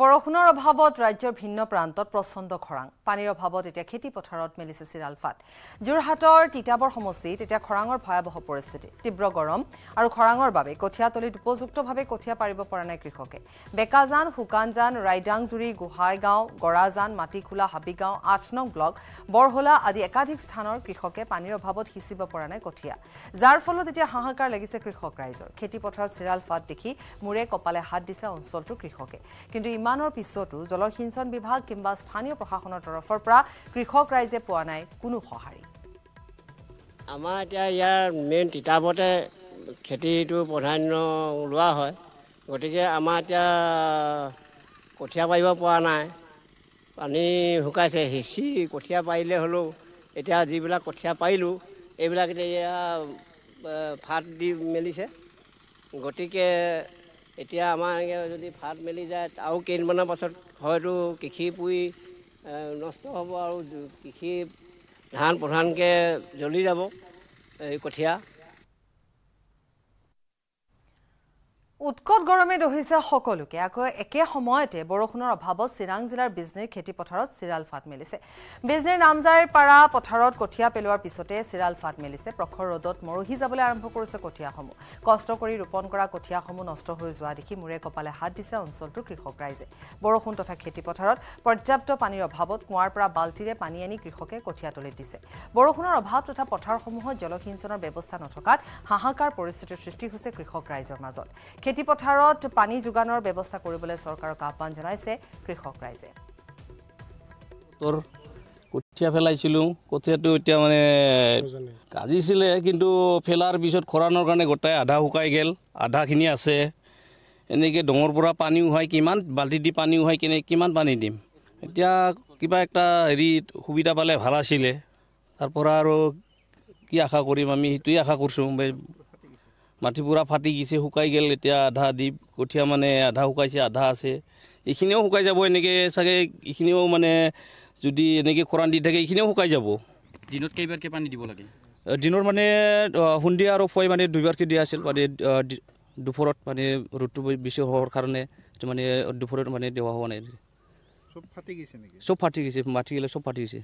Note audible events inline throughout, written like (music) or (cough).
বৰষুণৰ অভাৱত ৰাজ্যৰ ভিন্ন প্ৰান্তত প্ৰচণ্ড খৰাং পানীৰ অভাৱত এতিয়া খেতিপথাৰত মেলিছে চিৰালফাত যোৰহাটৰ তিতাবৰ সমষ্টিত এতিয়া খৰাঙৰ ভয়াৱহ পৰিস্থিতি তীব্ৰ গৰম আৰু খৰাঙৰ বাবে কঠীয়াতলীত উপযুক্তভাৱে কঠীয়া পাৰিব পৰা নাই কৃষকে বেকাজান শুকানজান ৰাইডাংজুৰি গোহাঁইগাঁও গৰাজান মাটিখোলা হাবিগাঁও আঠ নং ব্লক বৰহোলা আদি একাধিক স্থানৰ কৃষকে পানীৰ অভাৱত সিঁচিব পৰা নাই কঠীয়া যাৰ ফলত এতিয়া হাহাকাৰ লাগিছে কৃষক ৰাইজৰ খেতিপথাৰত চিৰালফাত দেখি মূৰে কপালে হাত দিছে অঞ্চলটোৰ কৃষকে কিন্তু নিৰ্মাণৰ পিছতো জলসিঞ্চন বিভাগ কিংবা স্থানীয় প্ৰশাসনৰ তৰফৰ পৰা কৃষক ৰাইজে পোৱা নাই কোনো সঁহাৰি আমাৰ এতিয়া ইয়াৰ মেইন তিতাবতে খেতিটো প্ৰাধান্য লোৱা হয় গতিকে আমাৰ এতিয়া কঠীয়া পাৰিব পৰা নাই পানী শুকাইছে সিঁচি কঠীয়া পাৰিলে হ'লেও এতিয়া যিবিলাক কঠীয়া পাৰিলোঁ এইবিলাক এতিয়া ফাট দি মেলিছে গতিকে এতিয়া আমাৰ যদি ভাত মেলি যায় আৰু কেইদিনমানৰ পাছত হয়তো কৃষি পুৰি নষ্ট হ'ব আৰু কৃষি ধান প্ৰধানকৈ জ্বলি যাব এই কঠীয়া উৎকট গৰমে দহিছে সকলোকে আকৌ একে সময়তে বৰষুণৰ অভাৱত চিৰাং জিলাৰ বিজনেৰ খেতিপথাৰত চিৰাল ফাট মেলিছে বিজনেৰ নামজাইৰ পাৰা পথাৰত কঠীয়া পেলোৱাৰ পিছতে চিৰাল ফাট মেলিছে প্ৰখৰ ৰ'দত মৰহি যাবলৈ আৰম্ভ কৰিছে কঠীয়াসমূহ কষ্ট কৰি ৰোপণ কৰা কঠীয়াসমূহ নষ্ট হৈ যোৱা দেখি মূৰে কপালে হাত দিছে অঞ্চলটোৰ কৃষক ৰাইজে বৰষুণ তথা খেতিপথাৰত পৰ্যাপ্ত পানীৰ অভাৱত কুঁৱাৰ পৰা বাল্টিৰে পানী আনি কৃষকে কঠীয়া তলিত দিছে বৰষুণৰ অভাৱ তথা পথাৰসমূহত জলসিঞ্চনৰ ব্যৱস্থা নথকাত হাহাকাৰ পৰিস্থিতিৰ সৃষ্টি হৈছে কৃষক ৰাইজৰ মাজত খেতি পথাৰত পানী যোগানৰ ব্যৱস্থা কৰিবলৈ চৰকাৰক আহ্বান জনাইছে কৃষক ৰাইজে কঠীয়া পেলাইছিলোঁ কঠীয়াটো এতিয়া মানে কাজিছিলে কিন্তু ফেলাৰ পিছত খৰাণৰ কাৰণে গোটাই আধা শুকাই গ'ল আধাখিনি আছে এনেকৈ ডঙৰ পৰা পানী উহাই কিমান বাল্টি দি পানী উহাই কেনে কিমান পানী দিম এতিয়া কিবা এটা হেৰি সুবিধা পালে ভাল আছিলে তাৰপৰা আৰু কি আশা কৰিম আমি সেইটোৱেই আশা কৰিছোঁ মাটি পুৰা ফাটি গৈছে শুকাই গ'ল এতিয়া আধা দি কঠীয়া মানে আধা শুকাইছে আধা আছে এইখিনিও শুকাই যাব এনেকৈ চাগে এইখিনিও মানে যদি এনেকৈ খৰাণ দি থাকে এইখিনিও শুকাই যাব দিনত কেইবাৰকৈ পানী দিব লাগে দিনৰ মানে সন্ধিয়া আৰু পুৱাই মানে দুবাৰকৈ দিয়া আছিল মানে দুপৰত মানে ৰ'দটো বেছি হোৱাৰ কাৰণে মানে দুপৰত মানে দেওয়া হোৱা নাই চব ফাটি গৈছে মাটি গ'লে চব ফাটি গৈছে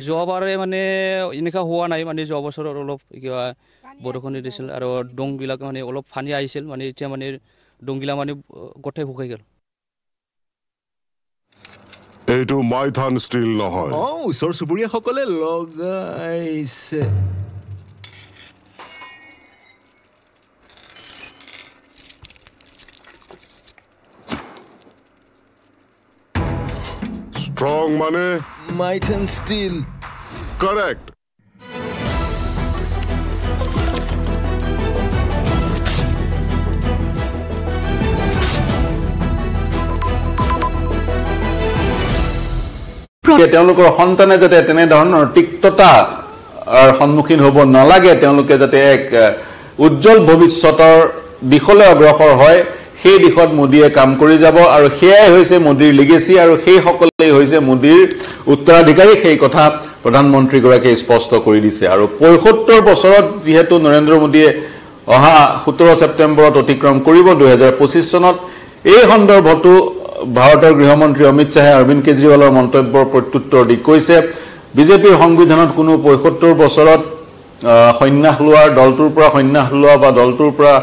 যোৱাবাৰ মানে এনেকুৱা হোৱা নাই মানে যোৱা বছৰত অলপ কিবা বৰষুণ দিছিল আৰু ডংবিলাক মানে অলপ ফানি আহিছিল মানে এতিয়া মানে ডংগিলা মানে গোটেই শুকাই গ'ল এইটো মাইথান ষ্টীল নহয় অ ওচৰ চুবুৰীয়াসকলে লগাইছে ষ্ট্ৰং মানে might and steel. Correct. তেওঁলোকৰ সন্তানে যাতে তেনেধৰণৰ তিক্ততাৰ সন্মুখীন হ'ব নালাগে তেওঁলোকে যাতে এক উজ্জ্বল ভৱিষ্যতৰ দিশলৈ অগ্ৰসৰ হয় সেই দিশত মোদীয়ে কাম কৰি যাব আৰু সেয়াই হৈছে মোদীৰ লিগেচি আৰু সেইসকলেই হৈছে মোদীৰ উত্তৰাধিকাৰী সেই কথা প্ৰধানমন্ত্ৰীগৰাকীয়ে স্পষ্ট কৰি দিছে আৰু পঁয়সত্তৰ বছৰত যিহেতু নৰেন্দ্ৰ মোদীয়ে অহা সোতৰ ছেপ্টেম্বৰত অতিক্ৰম কৰিব দুহেজাৰ পঁচিছ চনত এই সন্দৰ্ভতো ভাৰতৰ গৃহমন্ত্ৰী অমিত শ্বাহে অৰবিন্দ কেজৰিৱালৰ মন্তব্যৰ প্ৰত্যুত্তৰ দি কৈছে বিজেপিৰ সংবিধানত কোনো পঁয়সত্তৰ বছৰত সন্যাস লোৱাৰ দলটোৰ পৰা সন্যাস লোৱা বা দলটোৰ পৰা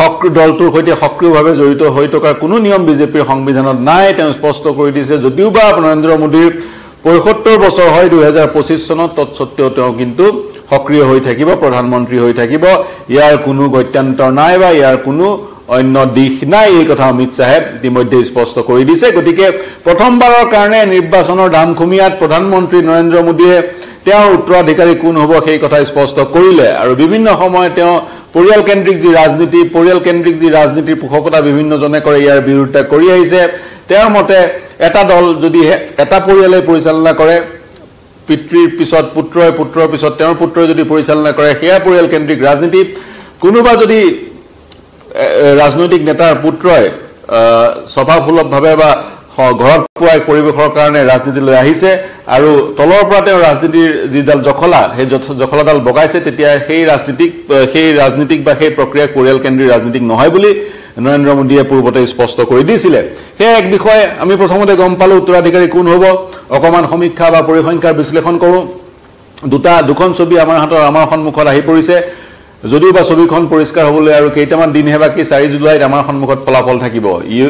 সক্ৰিয় দলটোৰ সৈতে সক্ৰিয়ভাৱে জড়িত হৈ থকাৰ কোনো নিয়ম বিজেপিৰ সংবিধানত নাই তেওঁ স্পষ্ট কৰি দিছে যদিও বা নৰেন্দ্ৰ মোদীৰ পঁয়সত্তৰ বছৰ হয় দুহেজাৰ পঁচিছ চনত তৎসত্ত্বেও তেওঁ কিন্তু সক্ৰিয় হৈ থাকিব প্ৰধানমন্ত্ৰী হৈ থাকিব ইয়াৰ কোনো গত্যান্তৰ নাই বা ইয়াৰ কোনো অন্য দিশ নাই এই কথা অমিত শ্বাহে ইতিমধ্যে স্পষ্ট কৰি দিছে গতিকে প্ৰথমবাৰৰ কাৰণে নিৰ্বাচনৰ ধামখুমীয়াত প্ৰধানমন্ত্ৰী নৰেন্দ্ৰ মোদীয়ে তেওঁৰ উত্তৰাধিকাৰী কোন হ'ব সেই কথা স্পষ্ট কৰিলে আৰু বিভিন্ন সময়ত তেওঁ পৰিয়ালকেন্দ্ৰিক যি ৰাজনীতি পৰিয়ালকেন্দ্ৰিক যি ৰাজনীতিৰ পোষকতা বিভিন্নজনে কৰে ইয়াৰ বিৰুদ্ধে কৰি আহিছে তেওঁৰ মতে এটা দল যদি এটা পৰিয়ালে পৰিচালনা কৰে পিতৃৰ পিছত পুত্ৰই পুত্ৰৰ পিছত তেওঁৰ পুত্ৰই যদি পৰিচালনা কৰে সেয়া পৰিয়ালকেন্দ্ৰিক ৰাজনীতিত কোনোবা যদি ৰাজনৈতিক নেতাৰ পুত্ৰই স্বভাৱসুলভভাৱে বা ঘৰত পুৱাই পৰিৱেশৰ কাৰণে ৰাজনীতিলৈ আহিছে আৰু তলৰ পৰা তেওঁ ৰাজনীতিৰ যিডাল জখলা সেই জখলাডাল বগাইছে তেতিয়া সেই ৰাজনীতিক সেই ৰাজনীতিক বা সেই প্ৰক্ৰিয়া পৰিয়াল কেন্দ্ৰীয় ৰাজনীতিক নহয় বুলি নৰেন্দ্ৰ মোদীয়ে পূৰ্বতে স্পষ্ট কৰি দিছিলে সেয়া এক বিষয়ে আমি প্ৰথমতে গম পালোঁ উত্তৰাধিকাৰী কোন হ'ব অকণমান সমীক্ষা বা পৰিসংখ্যাৰ বিশ্লেষণ কৰোঁ দুটা দুখন ছবি আমাৰ হাতৰ আমাৰ সন্মুখত আহি পৰিছে যদিও বা ছবিখন পৰিষ্কাৰ হ'বলৈ আৰু কেইটামান দিনহে বাকী চাৰি জুলাইত আমাৰ সন্মুখত ফলাফল থাকিব ইউ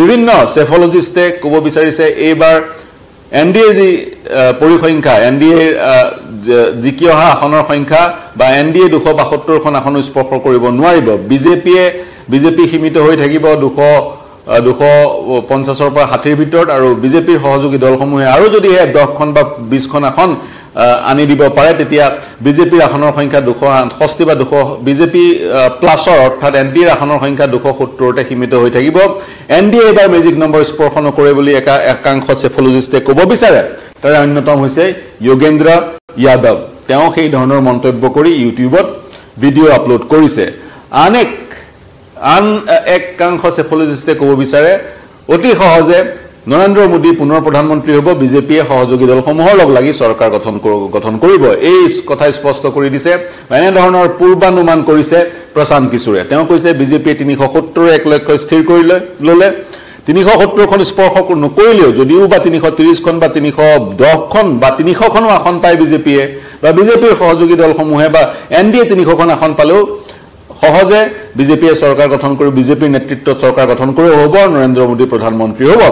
বিভিন্ন চেফলজিষ্টে ক'ব বিচাৰিছে এইবাৰ এন ডি এ যি পৰিসংখ্যা এন ডি এৰ জিকি অহা আসনৰ সংখ্যা বা এন ডি এ দুশ বাসত্তৰখন আসনো স্পৰ্শ কৰিব নোৱাৰিব বিজেপিয়ে বিজেপি সীমিত হৈ থাকিব দুশ দুশ পঞ্চাছৰ পৰা ষাঠিৰ ভিতৰত আৰু বিজেপিৰ সহযোগী দলসমূহে আৰু যদিহে দহখন বা বিছখন আসন আনি দিব পাৰে তেতিয়া বিজেপিৰ আসনৰ সংখ্যা দুশ আঠষষ্ঠি বা দুশ বিজেপি প্লাছৰ অৰ্থাৎ এন ডি এৰ আসনৰ সংখ্যা দুশ সত্তৰতে সীমিত হৈ থাকিব এন ডি এ এইবাৰ মেজিক নম্বৰ স্পৰ্শ নকৰে বুলি একা একাংশ চেফলজিষ্টে ক'ব বিচাৰে তাৰে অন্যতম হৈছে যোগেন্দ্ৰ যাদৱ তেওঁ সেই ধৰণৰ মন্তব্য কৰি ইউটিউবত ভিডিঅ' আপলোড কৰিছে আন এক আন একাংশ চেফলজিষ্টে ক'ব বিচাৰে অতি সহজে নৰেন্দ্ৰ মোদী পুনৰ প্ৰধানমন্ত্ৰী হ'ব বিজেপিয়ে সহযোগী দলসমূহৰ লগ লাগি চৰকাৰ গঠন গঠন কৰিব এই কথাই স্পষ্ট কৰি দিছে এনেধৰণৰ পূৰ্বানুমান কৰিছে প্ৰশান্ত কিশোৰে তেওঁ কৈছে বিজেপিয়ে তিনিশ সত্তৰ এক লক্ষ্য স্থিৰ কৰি ল'লে তিনিশ সত্তৰখন স্পৰ্শ নকৰিলেও যদিও বা তিনিশ ত্ৰিছখন বা তিনিশ দহখন বা তিনিশখনো আসন পায় বিজেপিয়ে বা বিজেপিৰ সহযোগী দলসমূহে বা এন ডি এ তিনিশখন আসন পালেও সহজে বিজেপিয়ে চৰকাৰ গঠন কৰি বিজেপিৰ নেতৃত্বত চৰকাৰ গঠন কৰিব হ'ব নৰেন্দ্ৰ মোদী প্ৰধানমন্ত্ৰী হ'ব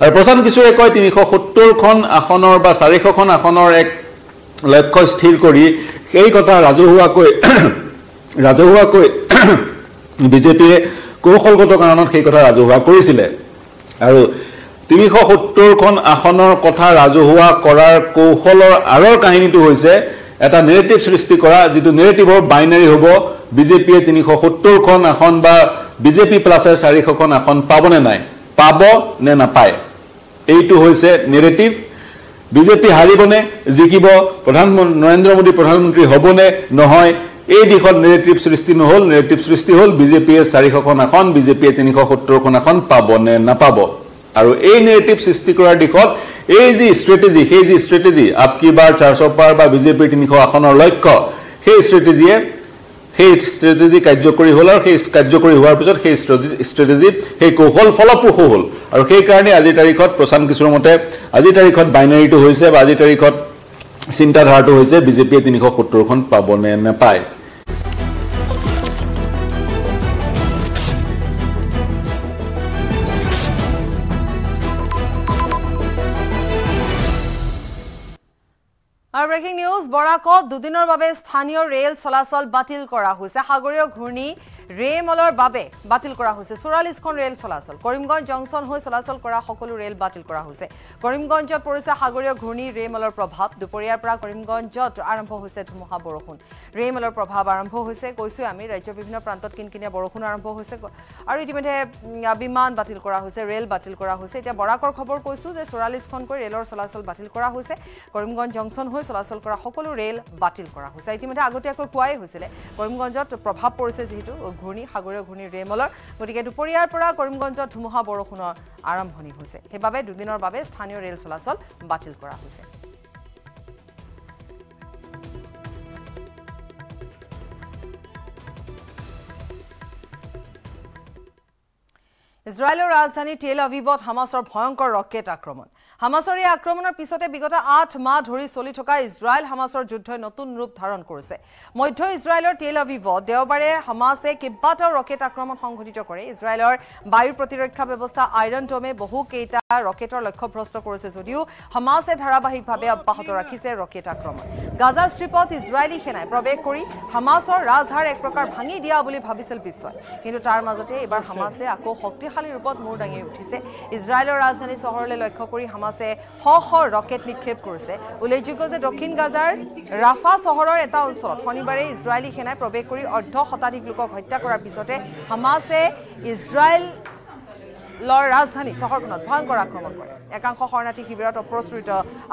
আৰু প্ৰশান্ত কিশোৰে কয় তিনিশ সত্তৰখন আসনৰ বা চাৰিশখন আসনৰ এক লক্ষ্য স্থিৰ কৰি সেই কথা ৰাজহুৱাকৈ (clears throat) ৰাজহুৱাকৈ (clears throat) বিজেপিয়ে কৌশলগত কাৰণত সেই কথা ৰাজহুৱা কৰিছিলে আৰু তিনিশ সত্তৰখন আসনৰ কথা ৰাজহুৱা কৰাৰ কৌশলৰ আঁৰৰ কাহিনীটো হৈছে এটা নেৰেটিভ সৃষ্টি কৰা যিটো নেৰেটিভৰ বাইনেৰী হ'ব বিজেপিয়ে তিনিশ সত্তৰখন আসন বা বিজেপি প্লাছে চাৰিশখন আসন পাবনে নাই পাব নে নাপায় এইটো হৈছে নেগেটিভ বিজেপি হাৰিবনে জিকিব প্ৰধানমন্ত্ৰী নৰেন্দ্ৰ মোদী প্ৰধানমন্ত্ৰী হ'বনে নহয় এই দিশত নেগেটিভ সৃষ্টি নহ'ল নেগেটিভ সৃষ্টি হ'ল বিজেপিয়ে চাৰিশখন আসন বিজেপিয়ে তিনিশ সত্তৰখন আসন পাবনে নাপাব আৰু এই নেগেটিভ সৃষ্টি কৰাৰ দিশত এই যি ষ্ট্ৰেটেজি সেই যি ষ্ট্ৰেটেজি আপ কি বাৰ চাৰ্চ অফ পাৰ বা বিজেপিৰ তিনিশ আসনৰ লক্ষ্য সেই ষ্ট্ৰেটেজিয়ে সেই ষ্ট্ৰেটেজি কাৰ্যকৰী হ'ল আৰু সেই কাৰ্যকৰী হোৱাৰ পিছত সেই ষ্ট্ৰেটেজি সেই কৌশল ফলপ্ৰসূ হ'ল আৰু সেইকাৰণে আজিৰ তাৰিখত প্ৰশান্ত কিশোৰ মতে আজিৰ তাৰিখত বাইনেৰীটো হৈছে বা আজিৰ তাৰিখত চিন্তাধাৰাটো হৈছে বিজেপিয়ে তিনিশ সত্তৰখন পাবনে নেপায় কৰ্ণাটকত দুদিনৰ বাবে স্থানীয় ৰেল চলাচল বাতিল কৰা হৈছে সাগৰীয় ঘূৰ্ণি ৰে মলৰ বাবে বাতিল কৰা হৈছে চৌৰাল্লিছখন ৰেল চলাচল কৰিমগঞ্জ জংচন হৈ চলাচল কৰা সকলো ৰেল বাতিল কৰা হৈছে কৰিমগঞ্জত পৰিছে সাগৰীয় ঘূৰ্ণি ৰে মলৰ প্ৰভাৱ দুপৰীয়াৰ পৰা কৰিমগঞ্জত আৰম্ভ হৈছে ধুমুহা বৰষুণ ৰে মলৰ প্ৰভাৱ আৰম্ভ হৈছে কৈছোৱে আমি ৰাজ্যৰ বিভিন্ন প্ৰান্তত কিনকিনীয়া বৰষুণ আৰম্ভ হৈছে আৰু ইতিমধ্যে বিমান বাতিল কৰা হৈছে ৰেল বাতিল কৰা হৈছে এতিয়া বৰাকৰ খবৰ কৈছোঁ যে চৌৰাল্লিছখনকৈ ৰেলৰ চলাচল বাতিল কৰা হৈছে কৰিমগঞ্জ জংচন হৈ চলাচল কৰা সকলো ৰেল ৰেল বাতিল কৰা হৈছে ইতিমধ্যে আগতীয়াকৈ কোৱাই হৈছিলে কৰিমগঞ্জত প্ৰভাৱ পৰিছে যিহেতু ঘূৰ্ণি সাগৰীয় ঘূৰ্ণি ৰেমলৰ গতিকে দুপৰীয়াৰ পৰা কৰিমগঞ্জত ধুমুহা বৰষুণৰ আৰম্ভণি হৈছে সেইবাবে দুদিনৰ বাবে স্থানীয় ৰেল চলাচল বাতিল কৰা হৈছে ইজৰাইলৰ ৰাজধানী তেল ভয়ংকৰ ৰকেট আক্ৰমণ হামাছৰ এই আক্ৰমণৰ পিছতে বিগত আঠ মাহ ধৰি চলি থকা ইজৰাইল হামাছৰ যুদ্ধই নতুন ৰূপ ধাৰণ কৰিছে মধ্য ইজৰাইলৰ তেল অভিভত দেওবাৰে হামাছে কেইবাটাও ৰকেট আক্ৰমণ সংঘটিত কৰে ইজৰাইলৰ বায়ু প্ৰতিৰক্ষা ব্যৱস্থা আইৰণ টমে বহুকেইটা ৰকেটৰ লক্ষ্যভ্ৰষ্ট কৰিছে যদিও হামাছে ধাৰাবাহিকভাৱে অব্যাহত ৰাখিছে ৰকেট আক্ৰমণ গাজা ষ্ট্ৰীপত ইজৰাইলী সেনাই প্ৰৱেশ কৰি হামাছৰ ৰাজহাৰ এক প্ৰকাৰ ভাঙি দিয়া বুলি ভাবিছিল বিশ্বই কিন্তু তাৰ মাজতে এইবাৰ হামাছে আকৌ শক্তিশালী ৰূপত মূৰ দাঙি উঠিছে ইজৰাইলৰ ৰাজধানী চহৰলৈ লক্ষ্য কৰি হামাছ হামাছে শ শ ৰকেট নিক্ষেপ কৰিছে উল্লেখযোগ্য যে দক্ষিণ গাজাৰ ৰাফা চহৰৰ এটা অঞ্চলত শনিবাৰে ইজৰাইলী সেনাই প্ৰৱেশ কৰি অৰ্ধ শতাধিক লোকক হত্যা কৰাৰ পিছতে হামাছে ইজৰাইলৰ ৰাজধানী চহৰখনত ভয়ংকৰ আক্ৰমণ কৰে একাংশ শৰণাৰ্থী শিবিৰত অপ্ৰচুৰিত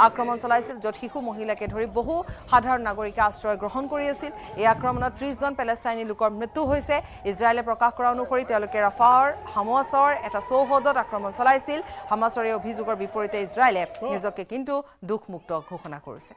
আক্ৰমণ চলাইছিল য'ত শিশু মহিলাকে ধৰি বহু সাধাৰণ নাগৰিকে আশ্ৰয় গ্ৰহণ কৰি আছিল এই আক্ৰমণত ত্ৰিছজন পেলেষ্টাইনী লোকৰ মৃত্যু হৈছে ইজৰাইলে প্ৰকাশ কৰা অনুসৰি তেওঁলোকে ৰাফাৰ হামাছৰ এটা চৌহদত আক্ৰমণ চলাইছিল হামাছৰ এই অভিযোগৰ বিপৰীতে ইজৰাইলে নিজকে কিন্তু দুখমুক্ত ঘোষণা কৰিছে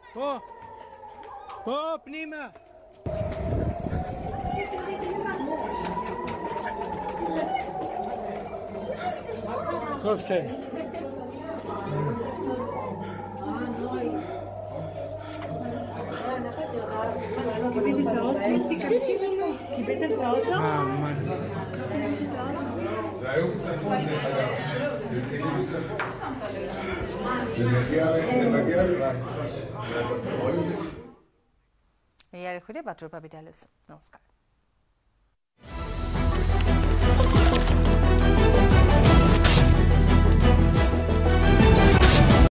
ეიარი ხვიდა ბაჭრობა ვიდალეს ნოსკარ